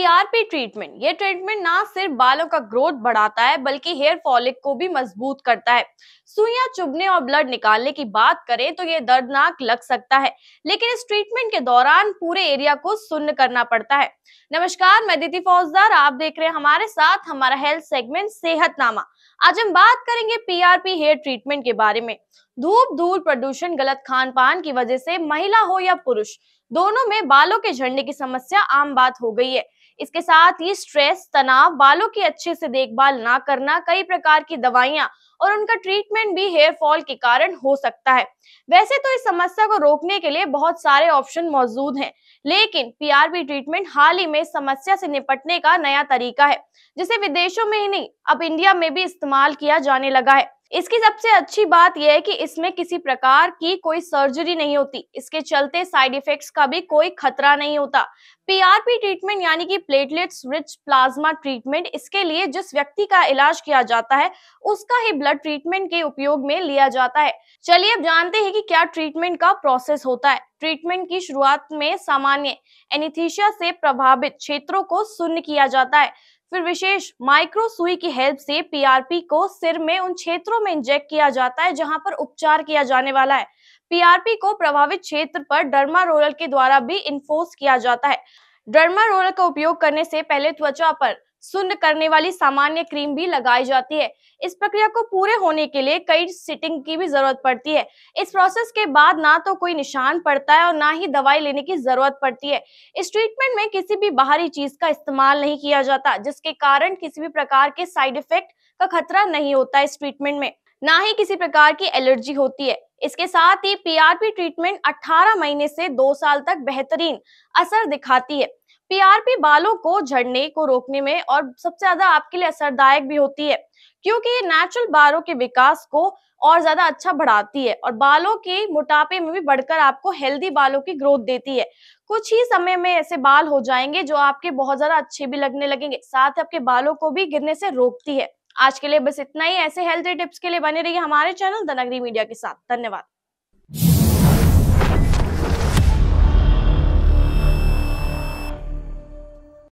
BRP treatment ये treatment ना सिर्फ बालों का ग्रोथ बढ़ाता है बल्कि हेयर फॉलिक को भी मजबूत करता है सुइया चुभने और ब्लड निकालने की बात करें तो ये दर्दनाक लग सकता है लेकिन इस ट्रीटमेंट के दौरान पूरे एरिया को सुन्न करना पड़ता है नमस्कार मैं दीदी फौजदार आप देख रहे हैं हमारे साथ हमारा हेल्थ सेगमेंट सेहतनामा आज हम बात करेंगे पीआरपी हेयर ट्रीटमेंट के बारे में धूप धूल प्रदूषण गलत खान पान की वजह से महिला हो या पुरुष दोनों में बालों के झड़ने की समस्या आम बात हो गई है इसके साथ ही स्ट्रेस तनाव बालों की अच्छे से देखभाल ना करना कई प्रकार की दवाइयां और उनका ट्रीटमेंट भी हेयर फॉल के कारण हो सकता है वैसे तो इस समस्या को रोकने के लिए बहुत सारे ऑप्शन मौजूद हैं लेकिन पीआरबी ट्रीटमेंट हाल ही में समस्या से निपटने का नया तरीका है जिसे विदेशों में ही नहीं अब इंडिया में भी इस्तेमाल किया जाने लगा है इसकी सबसे अच्छी बात यह है कि इसमें किसी प्रकार की कोई सर्जरी नहीं होती इसके चलते साइड इफेक्ट्स का भी कोई खतरा नहीं होता पीआरपी ट्रीटमेंट यानी कि प्लेटलेट्स रिच प्लाज्मा ट्रीटमेंट इसके लिए जिस व्यक्ति का इलाज किया जाता है उसका ही ब्लड ट्रीटमेंट के उपयोग में लिया जाता है चलिए अब जानते हैं कि क्या ट्रीटमेंट का प्रोसेस होता है ट्रीटमेंट की शुरुआत में सामान्य एनिथीशिया से प्रभावित क्षेत्रों को सुन्न किया जाता है फिर विशेष माइक्रो सुई की हेल्प से पीआरपी को सिर में उन क्षेत्रों में इंजेक्ट किया जाता है जहां पर उपचार किया जाने वाला है पीआरपी को प्रभावित क्षेत्र पर डर्मा रोलर के द्वारा भी इन्फोर्स किया जाता है डर्मा रोलर का उपयोग करने से पहले त्वचा पर सुन्न करने वाली सामान्य क्रीम भी लगाई जाती है इस प्रक्रिया को पूरे होने के लिए कई सिटिंग की भी जरूरत पड़ती है इस प्रोसेस के बाद ना तो कोई निशान पड़ता है और ना ही दवाई लेने की जरूरत पड़ती है इस ट्रीटमेंट में किसी भी बाहरी चीज का इस्तेमाल नहीं किया जाता जिसके कारण किसी भी प्रकार के साइड इफेक्ट का खतरा नहीं होता इस ट्रीटमेंट में ना ही किसी प्रकार की एलर्जी होती है इसके साथ ही पीआरपी ट्रीटमेंट 18 महीने से दो साल तक बेहतरीन असर दिखाती है पीआरपी बालों को झड़ने को रोकने में और सबसे ज्यादा आपके लिए असरदायक भी होती है क्योंकि ये नेचुरल बालों के विकास को और ज्यादा अच्छा बढ़ाती है और बालों के मोटापे में भी बढ़कर आपको हेल्दी बालों की ग्रोथ देती है कुछ ही समय में ऐसे बाल हो जाएंगे जो आपके बहुत ज्यादा अच्छे भी लगने लगेंगे साथ ही आपके बालों को भी गिरने से रोकती है आज के लिए बस इतना ही ऐसे हेल्थी टिप्स के लिए बने रहिए हमारे चैनल नगरी मीडिया के साथ धन्यवाद